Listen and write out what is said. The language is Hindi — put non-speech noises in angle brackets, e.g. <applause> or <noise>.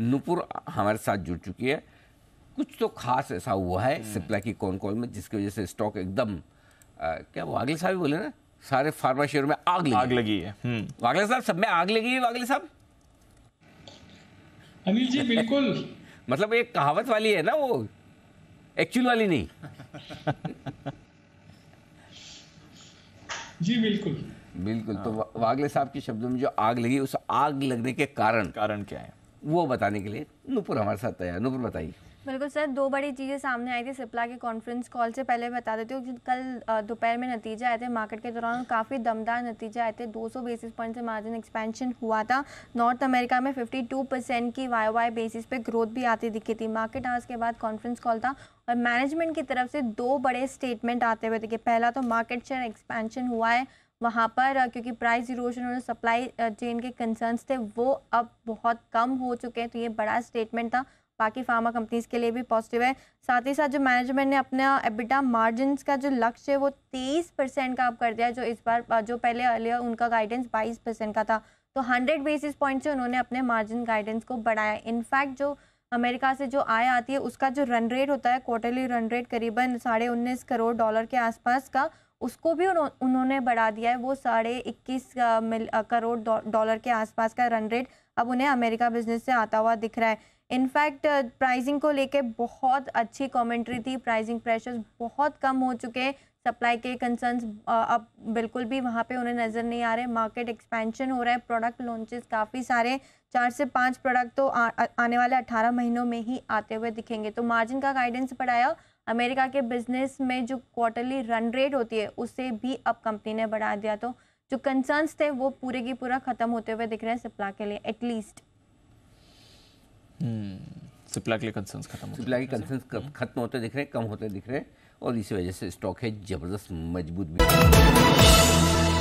नुपुर हमारे साथ जुड़ चुकी है कुछ तो खास ऐसा हुआ है हम्म। सिप्ला की कौन कॉल में जिसकी वजह से स्टॉक एकदम क्या वो अगले साहब बोले ना सारे फार्मा शेयर में आग लगी आग लगी है वागले हम्म। साहब सब में आग लगी है वागले साहब अनिल जी बिल्कुल <laughs> मतलब एक कहावत वाली है ना वो एक्चुअल वाली नहीं <laughs> जी बिल्कुल बिल्कुल तो वागले साहब के शब्दों में जो आग लगी उस आग लगने के कारण कारण क्या है वो बताने के लिए नूपुर हमारे साथ तैयार नूपुर बताइए बिल्कुल सर दो बड़ी चीज़ें सामने आई थी सिप्ला के कॉन्फ्रेंस कॉल से पहले बता देती हूँ कल दोपहर में नतीजे आए थे मार्केट के दौरान काफ़ी दमदार नतीजे आए थे 200 बेसिस पॉइंट से मार्जिन एक्सपेंशन हुआ था नॉर्थ अमेरिका में 52 परसेंट की वाई वाई बेसिस पे ग्रोथ भी आती दिखी थी मार्केट आज के बाद कॉन्फ्रेंस कॉल था और मैनेजमेंट की तरफ से दो बड़े स्टेटमेंट आते हुए थे कि पहला तो मार्केट शेयर एक्सपेंशन हुआ है वहाँ पर क्योंकि प्राइस इरोजन और सप्लाई चेन के कंसर्न्स थे वो अब बहुत कम हो चुके हैं तो ये बड़ा स्टेटमेंट था बाकी फार्मा कंपनीज के लिए भी पॉजिटिव है साथ ही साथ जो मैनेजमेंट ने अपना एबिटा मार्जिन का जो लक्ष्य है वो तेईस परसेंट का अब कर दिया जो इस बार जो पहले अर्लियर उनका गाइडेंस बाईस परसेंट का था तो हंड्रेड बेसिस पॉइंट से उन्होंने अपने मार्जिन गाइडेंस को बढ़ाया इनफैक्ट जो अमेरिका से जो आय आती है उसका जो रन रेट होता है क्वार्टरली रन रेट करीबन साढ़े उन्नीस करोड़ डॉलर के आसपास का उसको भी उन्हों, उन्होंने बढ़ा दिया है वो साढ़े इक्कीस करोड़ डॉलर के आसपास का रन रेट अब उन्हें अमेरिका बिजनेस से आता हुआ दिख रहा है इनफैक्ट प्राइसिंग को लेके बहुत अच्छी कमेंट्री थी प्राइसिंग प्रेशर्स बहुत कम हो चुके हैं सप्लाई के कंसर्न्स अब बिल्कुल भी वहाँ पे उन्हें नज़र नहीं आ रहे मार्केट एक्सपेंशन हो रहा है प्रोडक्ट लॉन्चेस काफ़ी सारे चार से पांच प्रोडक्ट तो आ, आ, आने वाले अठारह महीनों में ही आते हुए दिखेंगे तो मार्जिन का गाइडेंस बढ़ाया अमेरिका के बिजनेस में जो क्वार्टरली रन रेट होती है उसे भी अब कंपनी ने बढ़ा दिया तो जो कंसर्न्स थे वो पूरे की पूरा ख़त्म होते हुए दिख रहे हैं सिप्ला के लिए एटलीस्ट हम्म, सिप्ला के लिए कंसर्न्स खत्म सिप्ला के कंसर्न्स हम्म। खत्म होते दिख रहे हैं कम होते दिख रहे हैं और इसी वजह से स्टॉक है ज़बरदस्त मजबूत भी